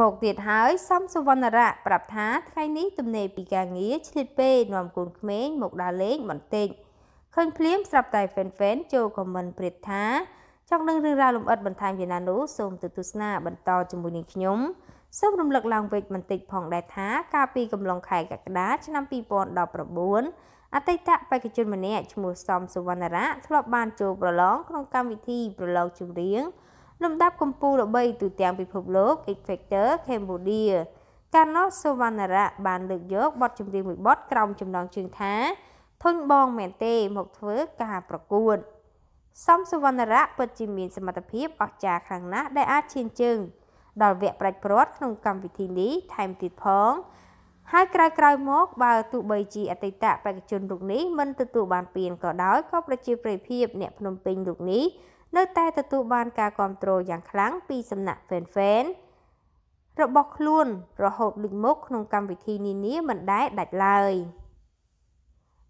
មកទៀតហើយសំសវណ្ណរៈប្រាប់ថាថ្ងៃនេះទំនេរពីការងារឆ្លៀតពេកនាំកូនក្មេងមកដើរលេងបន្តិចឃើញភ្លាមស្រាប់តែ fan fan ចូលខមមិនព្រាតថាចង់នឹងរឿងរ៉ាវលម្អិតបន្ថែមយ៉ាងណានោះសូមទៅទស្សនាបន្តជាមួយនឹងខ្ញុំសូមរំលឹកឡើងវិញបន្តិចផងដែរថាកាលពីកំឡុងខែកក្កដាឆ្នាំ2019អតីតបេក្ខជនម្នាក់ឈ្មោះសំសវណ្ណរៈធ្លាប់បានចូលប្រឡងក្នុងកម្មវិធីប្រឡងចម្រៀងលំដាប់កំពូលល្បីទូទាំងពិភពលោក X Factor Cambodia កាណូសូវណ្ណរៈបានលើកយកបទចម្រៀងមួយបទក្រោមចំណងជើងថាធុញបងមែនទេមកធ្វើការប្រកួតសំសវណ្ណរៈពិតជាមានសមត្ថភាពអស្ចារ្យខ្លាំងណាស់ដែលអាចឈានជើងដល់វគ្គប្រាច់ព្រាត់ក្នុងកម្មវិធីនេះថែមទៀតផងហើយក្រោយក្រោយមកបើទោះបីជាអតីតបេក្ខជនរូបនេះមិនទទួលបានពានក៏ដោយក៏ប្រជាប្រិយភាពអ្នកភ្នំពេញរូបនេះនៅតែទទួលបានការគាំទ្រយ៉ាងខ្លាំងពីសំណាក់ Fan ៗរបស់ខ្លួនរហូតលេចមុខក្នុងកម្មវិធីនានាមិនដែលដាច់ឡើយ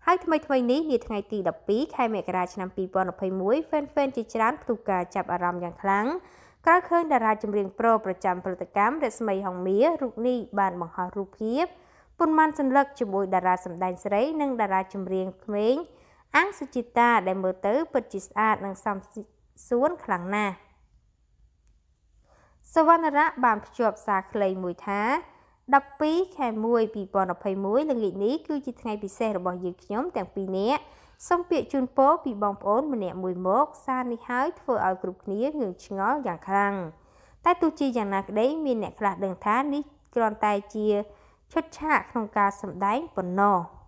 ហើយថ្មីថ្មីនេះនាថ្ងៃទី12ខែមករាឆ្នាំ2021 Fan ៗជាច្រើនផ្ទុះការចាប់អារម្មណ៍យ៉ាងខ្លាំងក្រោយឃើញតារាចម្រៀងប្រូប្រចាំផលិតកម្មរស្មីហងមារូបនេះបានបង្ហោះរូបភាពប៉ុន្មានសន្លឹកជាមួយតារាសម្ដែងស្រីនិង តារាចម្រៀងក្មេងអាំងសុជីតាដែលមើលទៅពិតជាស្អាតនិងសមសួនខ្លាំងណាស់សវណ្ណរៈបានភ្ជាប់សារក្លែងមួយថា12ខែ1 2021ល្ងាចនេះគឺជាថ្ងៃពិសេសរបស់យើងខ្ញុំទាំងពីរនាក់សូមពាក្យជូនពរពីបងប្អូនម្នាក់មួយមកសារនេះហើយធ្វើឲ្យគ្រប់គ្នាងឿងឆ្ងល់យ៉ាងខ្លាំងតែទោះជាយ៉ាងណាក្តីមានអ្នកខ្លះដឹងថានេះគ្រាន់តែជាឈុតឆាកក្នុងការសម្ដែងប៉ុណ្ណោះ។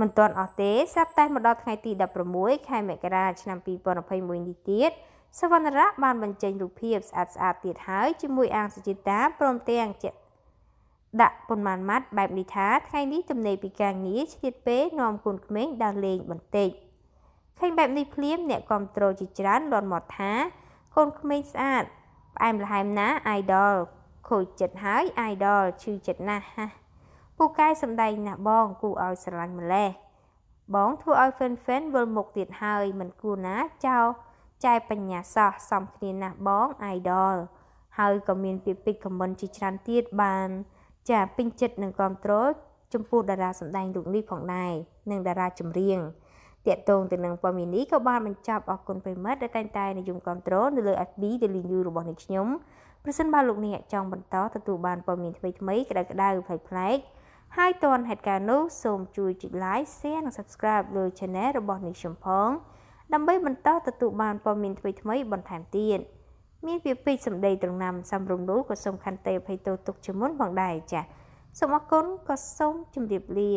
មិនទាន់អស់ទេស្រាប់តែមកដល់ថ្ងៃទី16ខែមករាឆ្នាំ2021នេះទៀតសវណ្ណរៈបានបញ្ចេញរូបភាពស្អាតស្អាតទៀតហើយជាមួយអាងសុចិតាព្រមទាំងជាដាក់ប៉ុន្មានម៉ាត់បែបនេះថាថ្ងៃនេះទំនេរពីការងារឆ្លៀតពេលនាំកូនក្មេងដើរលេងបន្តិចឃើញបែបនេះភ្លាមអ្នកគ្រប់ត្រូលជាច្រើនលន់មកថាកូនក្មេងស្អាតផ្អែមល្ហែមណា idol ខូចចិត្តហើយ idol ឈឺចិត្តណាស់ហាគូកែសំដែងណាស់បងគូឲ្យស្រឡាញ់ម្លេះបងធ្វើឲ្យ Fen Fen វិលមុខទៀតហើយមិនគួរណាចោលចែបញ្ញាសោះសំគ្នាណាស់បង idol ហើយក៏មានពាក្យពេចន៍ comment ជាច្រើនទៀតបាន ចាពេញចិត្តនឹងគ្រប់គ្រងចំពោះតារា សម្ដែងរូបនេះផងដែរនិងតារាចម្រៀងតាកតងទៅនឹងព័ត៌មាននេះក៏បានបញ្ចប់អរគុណប្រិមិត្តដែលតែងតែនិយមគ្រប់គ្រងនៅលើ FB Daily News របស់នាងខ្ញុំប្រសិនបើលោកអ្នកចង់បន្តទទួលបានព័ត៌មានថ្មីៗក្តៅៗប្លែកៗហើយតនហេតុការណ៍នោះសូមជួយចុច like share និង subscribe លើ channel របស់នេះខ្ញុំផង ដើម្បីបន្តទទួលបានព័ត៌មានថ្មីៗបន្ថែមទៀតមានពាក្យពេចន៍សម្ដីត្រង់ណាមសំរុំនោះក៏សូមខន្តីអភ័យទោសទុកជាមុនផងដែរចា៎សូមអរគុណក៏សូមជម្រាបលា